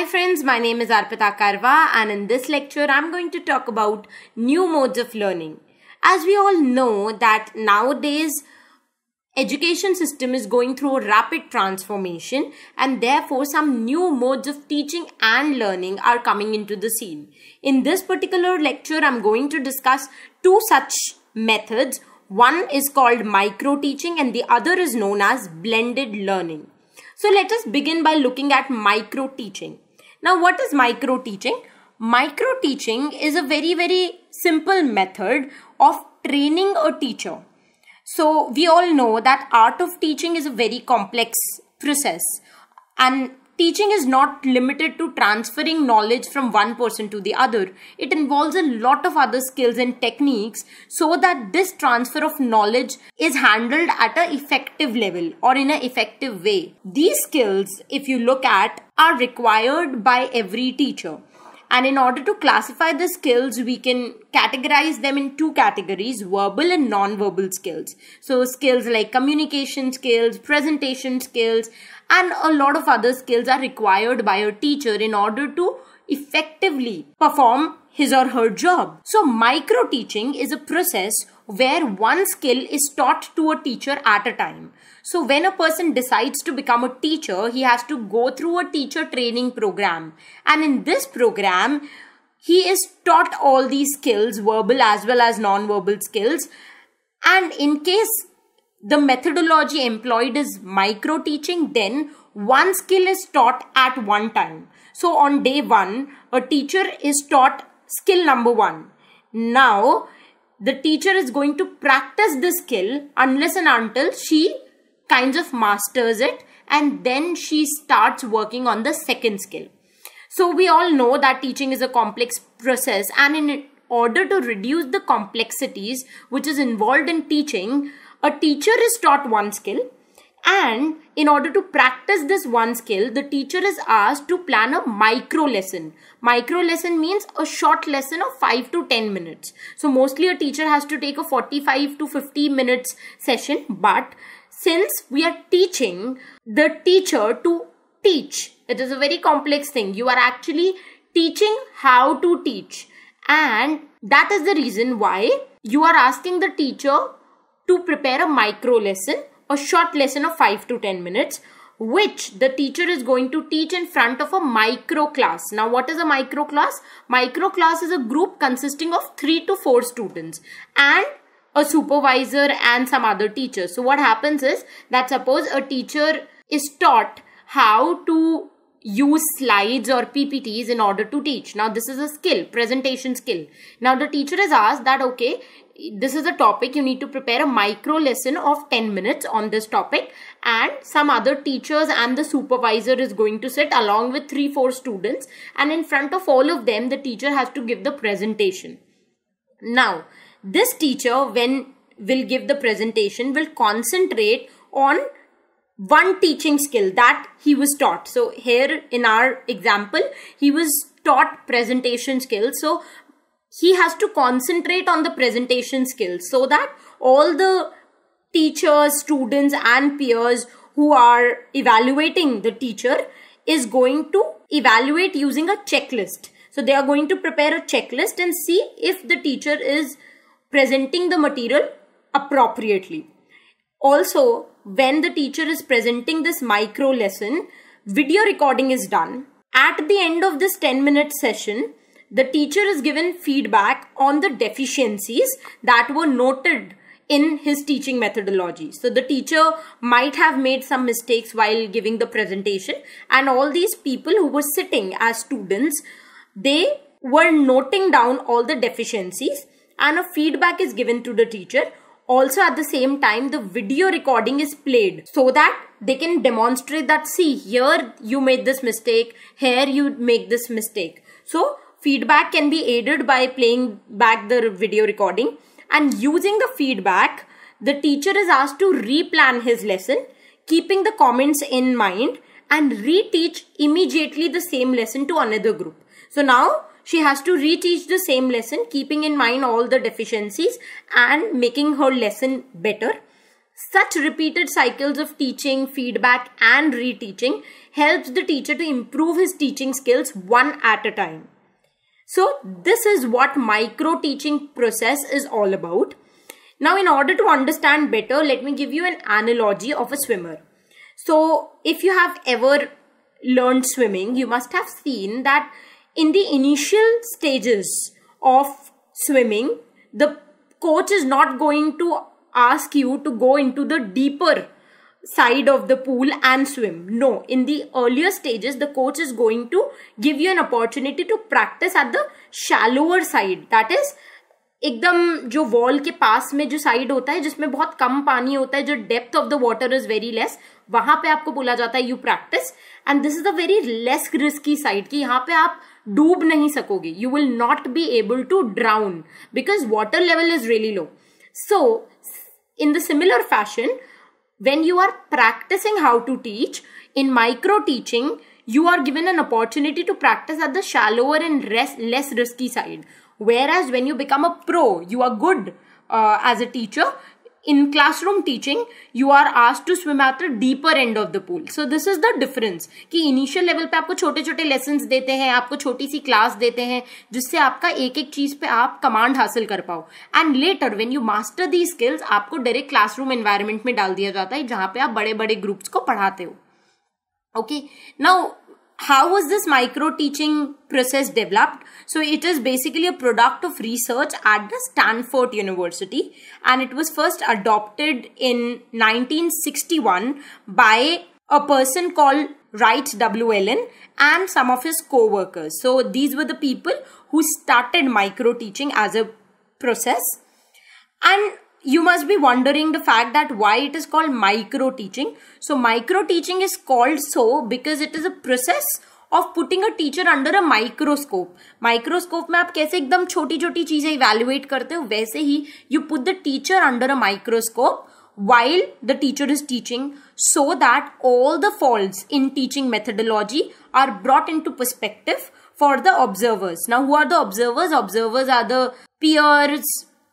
Hi friends, my name is Arpita Karwa and in this lecture I'm going to talk about new modes of learning. As we all know that nowadays education system is going through a rapid transformation and therefore some new modes of teaching and learning are coming into the scene. In this particular lecture I'm going to discuss two such methods. One is called micro teaching and the other is known as blended learning. So let us begin by looking at micro teaching. Now, what is micro teaching? Micro teaching is a very, very simple method of training a teacher. So, we all know that art of teaching is a very complex process and Teaching is not limited to transferring knowledge from one person to the other. It involves a lot of other skills and techniques so that this transfer of knowledge is handled at an effective level or in an effective way. These skills, if you look at, are required by every teacher. And in order to classify the skills, we can categorize them in two categories, verbal and non-verbal skills. So skills like communication skills, presentation skills, and a lot of other skills are required by a teacher in order to effectively perform his or her job. So, micro teaching is a process where one skill is taught to a teacher at a time. So, when a person decides to become a teacher, he has to go through a teacher training program. And in this program, he is taught all these skills, verbal as well as non-verbal skills. And in case the methodology employed is micro teaching, then one skill is taught at one time. So on day one, a teacher is taught skill number one. Now, the teacher is going to practice this skill unless and until she kinds of masters it and then she starts working on the second skill. So we all know that teaching is a complex process and in order to reduce the complexities which is involved in teaching, a teacher is taught one skill and in order to practice this one skill, the teacher is asked to plan a micro lesson. Micro lesson means a short lesson of 5 to 10 minutes. So mostly a teacher has to take a 45 to 50 minutes session. But since we are teaching the teacher to teach, it is a very complex thing. You are actually teaching how to teach. And that is the reason why you are asking the teacher to prepare a micro lesson a short lesson of 5 to 10 minutes which the teacher is going to teach in front of a micro class. Now what is a micro class? Micro class is a group consisting of 3 to 4 students and a supervisor and some other teachers. So what happens is that suppose a teacher is taught how to use slides or PPTs in order to teach. Now this is a skill, presentation skill. Now the teacher is asked that okay, this is a topic you need to prepare a micro lesson of 10 minutes on this topic and some other teachers and the supervisor is going to sit along with 3-4 students and in front of all of them the teacher has to give the presentation. Now this teacher when will give the presentation will concentrate on one teaching skill that he was taught. So here in our example he was taught presentation skills. So he has to concentrate on the presentation skills so that all the teachers, students and peers who are evaluating the teacher is going to evaluate using a checklist. So they are going to prepare a checklist and see if the teacher is presenting the material appropriately. Also, when the teacher is presenting this micro lesson, video recording is done. At the end of this 10 minute session, the teacher is given feedback on the deficiencies that were noted in his teaching methodology. So the teacher might have made some mistakes while giving the presentation and all these people who were sitting as students, they were noting down all the deficiencies and a feedback is given to the teacher. Also at the same time, the video recording is played so that they can demonstrate that see here you made this mistake, here you make this mistake. So feedback can be aided by playing back the video recording and using the feedback the teacher is asked to replan his lesson keeping the comments in mind and reteach immediately the same lesson to another group so now she has to reteach the same lesson keeping in mind all the deficiencies and making her lesson better such repeated cycles of teaching, feedback and reteaching helps the teacher to improve his teaching skills one at a time. So this is what micro teaching process is all about. Now in order to understand better, let me give you an analogy of a swimmer. So if you have ever learned swimming, you must have seen that in the initial stages of swimming, the coach is not going to ask you to go into the deeper side of the pool and swim. No, in the earlier stages, the coach is going to give you an opportunity to practice at the shallower side. That is, एकदम जो wall के पास में जो side होता है जिसमें बहुत कम पानी होता है जो depth of the water is very less वहां पे आपको बोला जाता है you practice and this is a very less risky side कि यहाँ पे आप डूब नहीं सकोगे you will not be able to drown because water level is really low so in the similar fashion when you are practicing how to teach in micro teaching you are given an opportunity to practice at the shallower and less risky side whereas when you become a pro you are good uh, as a teacher in classroom teaching, you are asked to swim at the deeper end of the pool. So this is the difference ki initial level pe aapko chote chote lessons dete hain aapko choti si class dete hain jisse aapka ek ek cheez pe aap command hasil kar pao and later when you master these skills aapko direct classroom environment mein dal diya jata hai jahan pe aap bade bade groups ko padhate ho okay? now how was this micro teaching process developed so it is basically a product of research at the stanford university and it was first adopted in 1961 by a person called Wright W. Allen and some of his co-workers. So these were the people who started micro teaching as a process. And you must be wondering the fact that why it is called micro teaching. So micro teaching is called so because it is a process of putting a teacher under a microscope. Microscope में आप कैसे एकदम छोटी छोटी चीजें evaluate करते हो वैसे ही you put the teacher while the teacher is teaching so that all the faults in teaching methodology are brought into perspective for the observers now who are the observers observers are the peers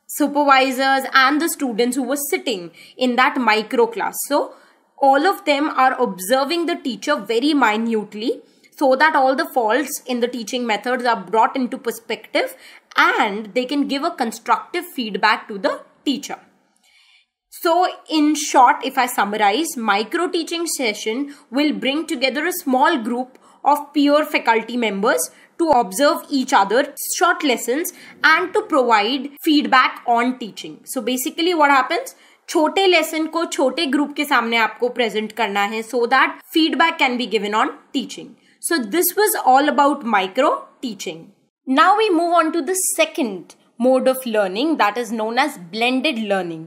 supervisors and the students who were sitting in that micro class. So all of them are observing the teacher very minutely so that all the faults in the teaching methods are brought into perspective and they can give a constructive feedback to the teacher. So in short, if I summarize, micro teaching session will bring together a small group of peer faculty members to observe each other short lessons and to provide feedback on teaching so basically what happens Chote lesson ko chote group ke samne aapko present karna hai so that feedback can be given on teaching. So this was all about micro teaching. Now we move on to the second mode of learning that is known as blended learning.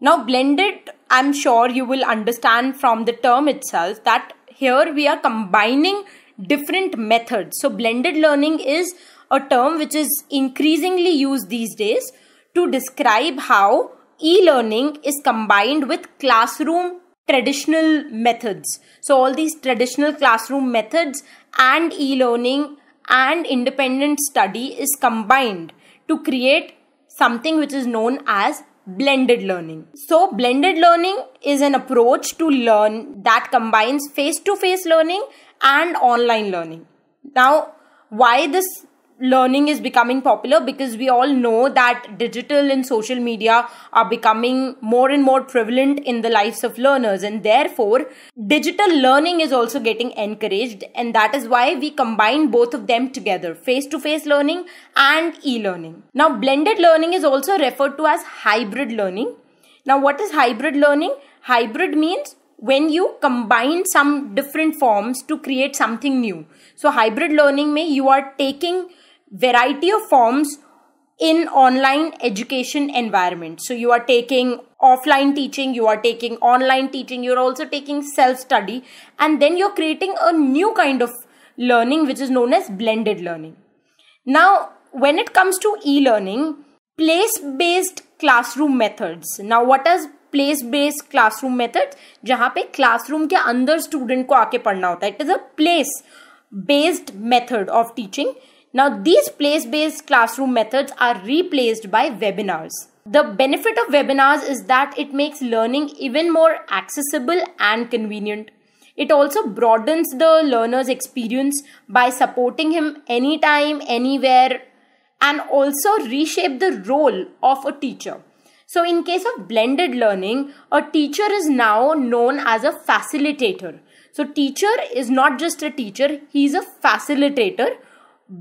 Now, blended, I'm sure you will understand from the term itself that here we are combining different methods. So blended learning is a term which is increasingly used these days to describe how e-learning is combined with classroom traditional methods. So all these traditional classroom methods and e-learning and independent study is combined to create something which is known as blended learning. So blended learning is an approach to learn that combines face-to-face -face learning and online learning. Now, why this learning is becoming popular? Because we all know that digital and social media are becoming more and more prevalent in the lives of learners, and therefore, digital learning is also getting encouraged, and that is why we combine both of them together face to face learning and e learning. Now, blended learning is also referred to as hybrid learning. Now, what is hybrid learning? Hybrid means when you combine some different forms to create something new. So hybrid learning may you are taking variety of forms in online education environment. So you are taking offline teaching, you are taking online teaching, you're also taking self-study and then you're creating a new kind of learning which is known as blended learning. Now when it comes to e-learning, place-based classroom methods. Now what does place based classroom method जहां पे classroom के अंदर student को आके पढ़ना होता है it is a place based method of teaching now these place based classroom methods are replaced by webinars the benefit of webinars is that it makes learning even more accessible and convenient it also broadens the learners experience by supporting him any time anywhere and also reshape the role of a teacher So, in case of blended learning, a teacher is now known as a facilitator. So, teacher is not just a teacher, he is a facilitator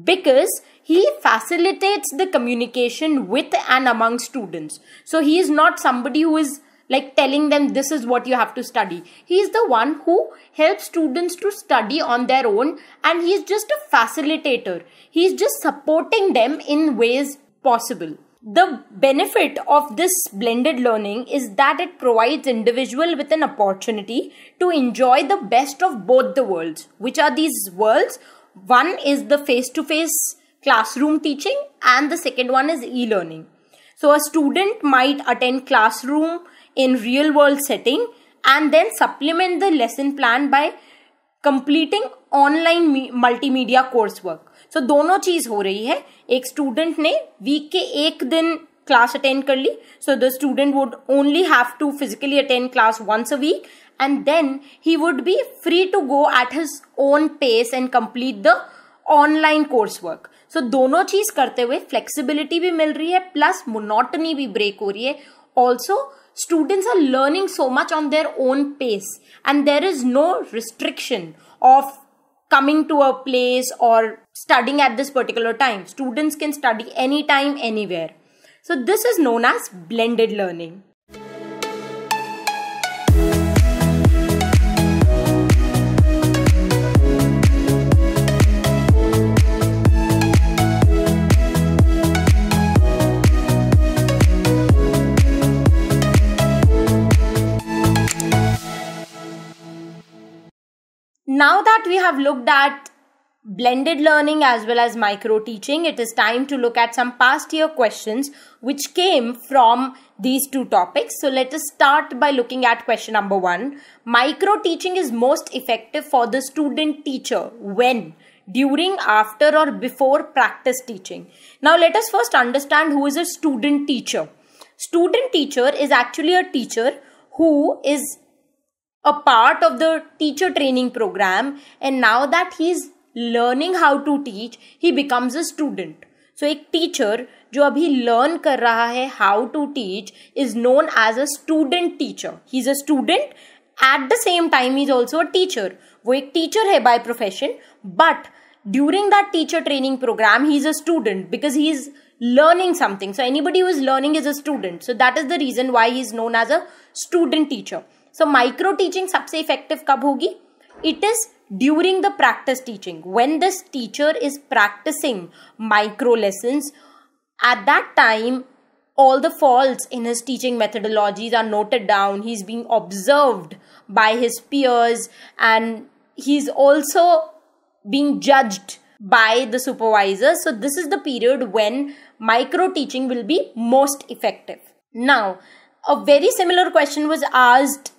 because he facilitates the communication with and among students. So, he is not somebody who is like telling them this is what you have to study. He is the one who helps students to study on their own and he is just a facilitator. He is just supporting them in ways possible the benefit of this blended learning is that it provides individual with an opportunity to enjoy the best of both the worlds which are these worlds one is the face to face classroom teaching and the second one is e-learning so a student might attend classroom in real world setting and then supplement the lesson plan by completing online multimedia coursework so so, दोनों चीज हो रही है एक student ने week के एक दिन क्लास अटेंड कर ली so the student would only have to physically attend class once a week and then he would be free to go at his own pace and complete the online course work so दोनों चीज करते हुए flexibility भी मिल रही है plus monotony भी break हो रही है also students are learning so much on their own pace and there is no restriction of coming to a place or studying at this particular time. Students can study anytime, anywhere. So, this is known as blended learning. we have looked at blended learning as well as micro teaching, it is time to look at some past year questions which came from these two topics. So let us start by looking at question number one. Micro teaching is most effective for the student teacher when? During, after or before practice teaching. Now let us first understand who is a student teacher. Student teacher is actually a teacher who is a part of the teacher training program and now that he's learning how to teach he becomes a student so a teacher जो अभी learn कर how to teach is known as a student teacher he's a student at the same time he's also a teacher वो एक teacher by profession but during that teacher training program he's a student because he's learning something so anybody who is learning is a student so that is the reason why he's known as a student teacher so micro teaching सबसे effective कब होगी it is during the practice teaching when this teacher is practising micro lesson at that time all the fault in his teaching methodologies are noted down he is being observed by his peers and he is also being judged by the supervisor so this is the period when micro teaching will be most effective now a very similar question was asked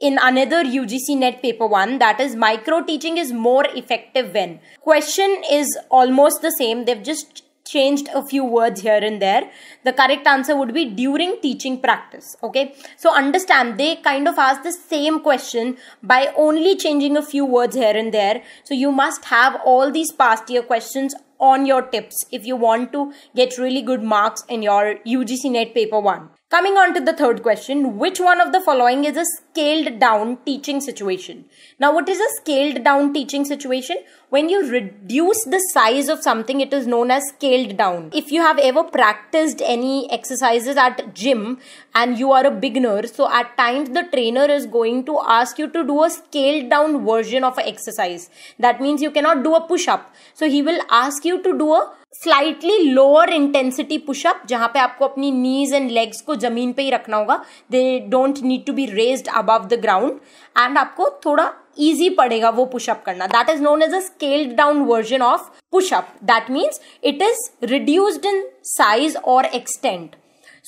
in another UGC Net paper 1 that is micro teaching is more effective when. Question is almost the same. They've just changed a few words here and there. The correct answer would be during teaching practice. Okay. So understand they kind of ask the same question by only changing a few words here and there. So you must have all these past year questions on your tips if you want to get really good marks in your UGC NET paper 1. Coming on to the third question, which one of the following is a scaled down teaching situation? Now, what is a scaled down teaching situation? When you reduce the size of something, it is known as scaled down. If you have ever practiced any exercises at gym and you are a beginner, so at times the trainer is going to ask you to do a scaled down version of an exercise. That means you cannot do a push up. So he will ask you you to do a slightly lower intensity pushup जहां पे आपको अपनी knees and legs को जमीन पे ही रखना होगा they don't need to be raised above the ground and आपको थोड़ा ईजी पड़ेगा वो पुशअप करना that is known as a scaled down version of pushup that means it is reduced in size और extent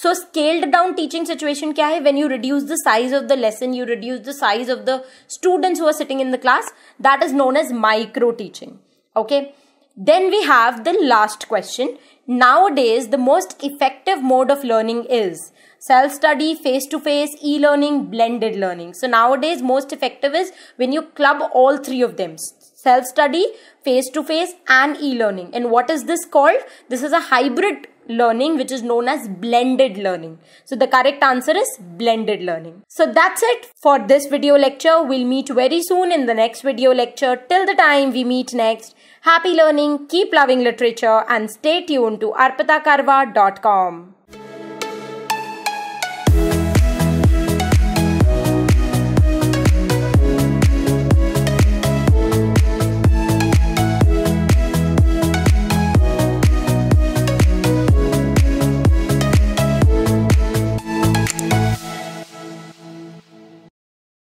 so scaled down teaching situation क्या है when you reduce the size of the lesson you reduce the size of the students who are sitting in the class that is known as micro teaching okay Then we have the last question. Nowadays, the most effective mode of learning is self study, face to face, e learning, blended learning. So, nowadays, most effective is when you club all three of them self study, face to face, and e learning. And what is this called? This is a hybrid learning which is known as blended learning. So the correct answer is blended learning. So that's it for this video lecture. We'll meet very soon in the next video lecture. Till the time we meet next, Happy learning, keep loving literature, and stay tuned to arpitakarva.com.